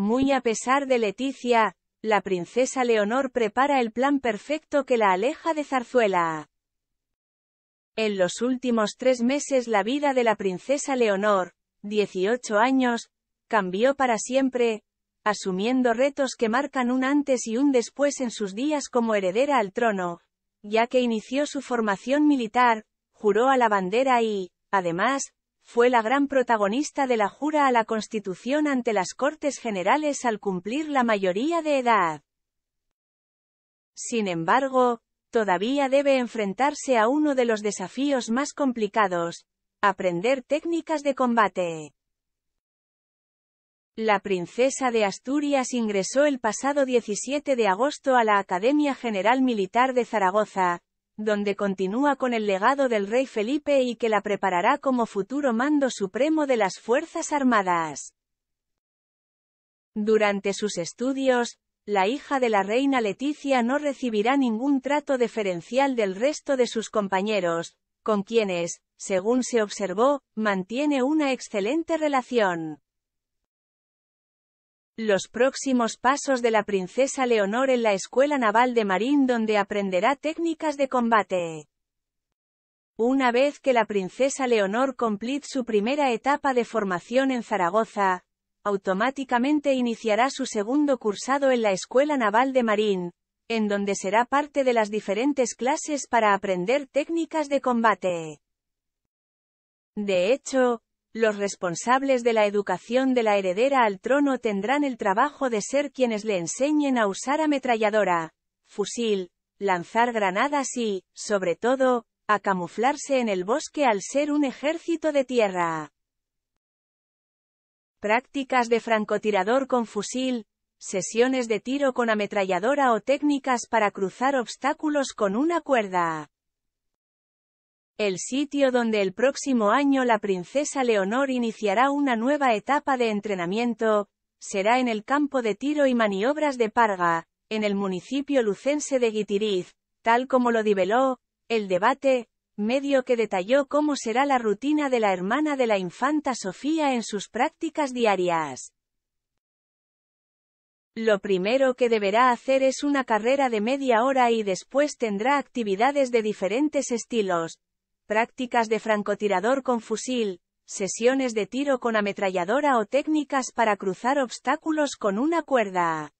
Muy a pesar de Leticia, la princesa Leonor prepara el plan perfecto que la aleja de Zarzuela. En los últimos tres meses la vida de la princesa Leonor, 18 años, cambió para siempre, asumiendo retos que marcan un antes y un después en sus días como heredera al trono, ya que inició su formación militar, juró a la bandera y, además, fue la gran protagonista de la jura a la Constitución ante las Cortes Generales al cumplir la mayoría de edad. Sin embargo, todavía debe enfrentarse a uno de los desafíos más complicados, aprender técnicas de combate. La princesa de Asturias ingresó el pasado 17 de agosto a la Academia General Militar de Zaragoza, donde continúa con el legado del rey Felipe y que la preparará como futuro mando supremo de las Fuerzas Armadas. Durante sus estudios, la hija de la reina Leticia no recibirá ningún trato deferencial del resto de sus compañeros, con quienes, según se observó, mantiene una excelente relación. Los próximos pasos de la princesa Leonor en la Escuela Naval de Marín donde aprenderá técnicas de combate. Una vez que la princesa Leonor complete su primera etapa de formación en Zaragoza, automáticamente iniciará su segundo cursado en la Escuela Naval de Marín, en donde será parte de las diferentes clases para aprender técnicas de combate. De hecho, los responsables de la educación de la heredera al trono tendrán el trabajo de ser quienes le enseñen a usar ametralladora, fusil, lanzar granadas y, sobre todo, a camuflarse en el bosque al ser un ejército de tierra. Prácticas de francotirador con fusil, sesiones de tiro con ametralladora o técnicas para cruzar obstáculos con una cuerda el sitio donde el próximo año la princesa Leonor iniciará una nueva etapa de entrenamiento, será en el campo de tiro y maniobras de Parga, en el municipio lucense de Guitiriz, tal como lo diveló, el debate, medio que detalló cómo será la rutina de la hermana de la infanta Sofía en sus prácticas diarias. Lo primero que deberá hacer es una carrera de media hora y después tendrá actividades de diferentes estilos, prácticas de francotirador con fusil, sesiones de tiro con ametralladora o técnicas para cruzar obstáculos con una cuerda.